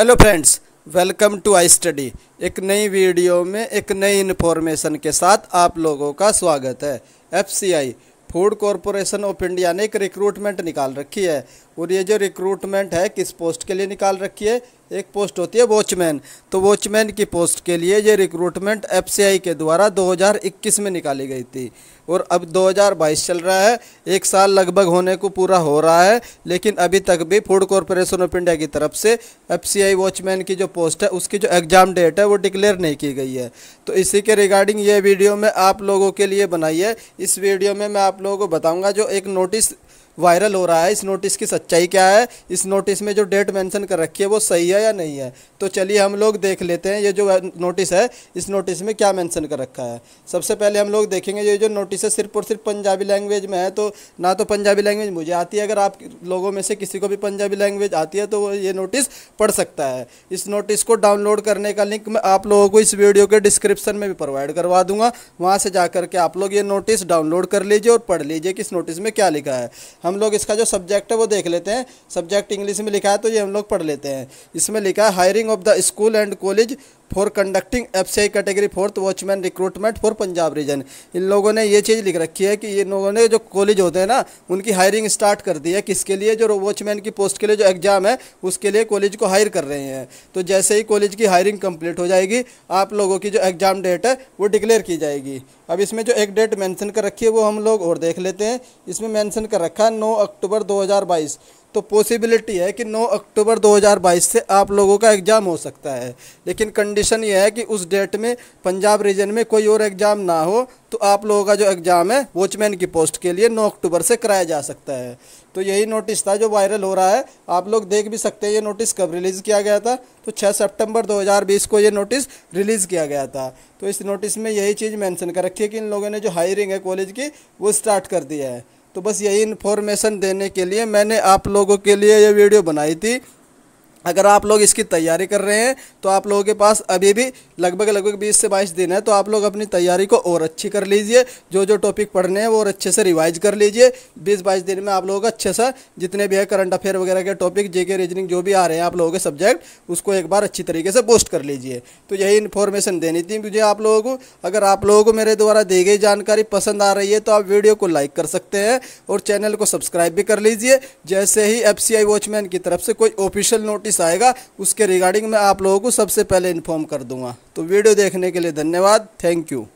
hello friends welcome to I study एक नई video में एक नई इन्फॉर्मेशन के साथ आप लोगों का स्वागत है FCI food corporation of India ने एक रिक्रूटमेंट निकाल रखी है और ये जो रिक्रूटमेंट है किस पोस्ट के लिए निकाल रखी है एक पोस्ट होती है वॉचमैन तो वॉचमैन की पोस्ट के लिए ये रिक्रूटमेंट एफ के द्वारा 2021 में निकाली गई थी और अब 2022 चल रहा है एक साल लगभग होने को पूरा हो रहा है लेकिन अभी तक भी फूड कॉरपोरेशन ऑफ इंडिया की तरफ से एफ सी वॉचमैन की जो पोस्ट है उसकी जो एग्ज़ाम डेट है वो डिक्लेयर नहीं की गई है तो इसी के रिगार्डिंग ये वीडियो मैं आप लोगों के लिए बनाई है इस वीडियो में मैं आप लोगों को बताऊँगा जो एक नोटिस वायरल हो रहा है इस नोटिस की सच्चाई क्या है इस नोटिस में जो डेट मेंशन कर रखी है वो सही है या नहीं है तो चलिए हम लोग देख लेते हैं ये जो नोटिस है इस नोटिस में क्या मेंशन कर रखा है सबसे पहले हम लोग देखेंगे ये जो नोटिस है सिर्फ और सिर्फ पंजाबी लैंग्वेज में है तो ना तो पंजाबी लैंग्वेज मुझे आती है अगर आप लोगों में से किसी को भी पंजाबी लैंग्वेज आती है तो वो ये नोटिस पढ़ सकता है इस नोटिस को डाउनलोड करने का लिंक मैं आप लोगों को इस वीडियो के डिस्क्रिप्शन में भी प्रोवाइड करवा दूंगा वहाँ से जा करके आप लोग ये नोटिस डाउनलोड कर लीजिए और पढ़ लीजिए कि इस नोटिस में क्या लिखा है हम हम लोग इसका जो सब्जेक्ट है वो देख लेते हैं सब्जेक्ट इंग्लिश में लिखा है तो ये हम लोग पढ़ लेते हैं इसमें लिखा है hiring of the school and college for conducting F C I category fourth watchman recruitment for Punjab region इन लोगों ने ये चीज़ लिख रखी है कि इन लोगों ने जो कॉलेज होते हैं ना उनकी हायरिंग स्टार्ट कर दी है किसके लिए जो वॉचमैन की पोस्ट के लिए जो एग्ज़ाम है उसके लिए कॉलेज को हायर कर रहे हैं तो जैसे ही कॉलेज की हायरिंग कम्प्लीट हो जाएगी आप लोगों की जो एग्ज़ाम डेट है वो डिक्लेयर की जाएगी अब इसमें जो एक डेट मैंसन कर रखी है वो हम लोग और देख लेते हैं इसमें मैंसन कर रखा है नौ अक्टूबर बाईस तो पॉसिबिलिटी है कि 9 अक्टूबर 2022 से आप लोगों का एग्ज़ाम हो सकता है लेकिन कंडीशन यह है कि उस डेट में पंजाब रीजन में कोई और एग्ज़ाम ना हो तो आप लोगों का जो एग्ज़ाम है वॉचमैन की पोस्ट के लिए 9 अक्टूबर से कराया जा सकता है तो यही नोटिस था जो वायरल हो रहा है आप लोग देख भी सकते हैं ये नोटिस कब रिलीज़ किया गया था तो छः सेप्टेम्बर दो को ये नोटिस रिलीज़ किया गया था तो इस नोटिस में यही चीज़ मैंसन कर रखी है कि इन लोगों ने जो हायरिंग है कॉलेज की वो स्टार्ट कर दिया है तो बस यही इन्फॉर्मेशन देने के लिए मैंने आप लोगों के लिए ये वीडियो बनाई थी अगर आप लोग इसकी तैयारी कर रहे हैं तो आप लोगों के पास अभी भी लगभग लगभग बीस से बाईस दिन है तो आप लोग अपनी तैयारी को और अच्छी कर लीजिए जो जो टॉपिक पढ़ने हैं वो और अच्छे से रिवाइज कर लीजिए बीस बाईस दिन में आप लोगों का अच्छे सा जितने भी है करंट अफेयर वगैरह के टॉपिक जेके रीजनिंग जो भी आ रहे हैं आप लोगों के सब्जेक्ट उसको एक बार अच्छी तरीके से पोस्ट कर लीजिए तो यही इन्फॉर्मेशन देनी थी मुझे आप लोगों को अगर आप लोगों को मेरे द्वारा दी गई जानकारी पसंद आ रही है तो आप वीडियो को लाइक कर सकते हैं और चैनल को सब्सक्राइब भी कर लीजिए जैसे ही एफ वॉचमैन की तरफ से कोई ऑफिशियल नोटिस नोटिस आएगा उसके रिगार्डिंग मैं आप लोगों को सबसे पहले इन्फॉर्म कर दूंगा तो वीडियो देखने के लिए धन्यवाद थैंक यू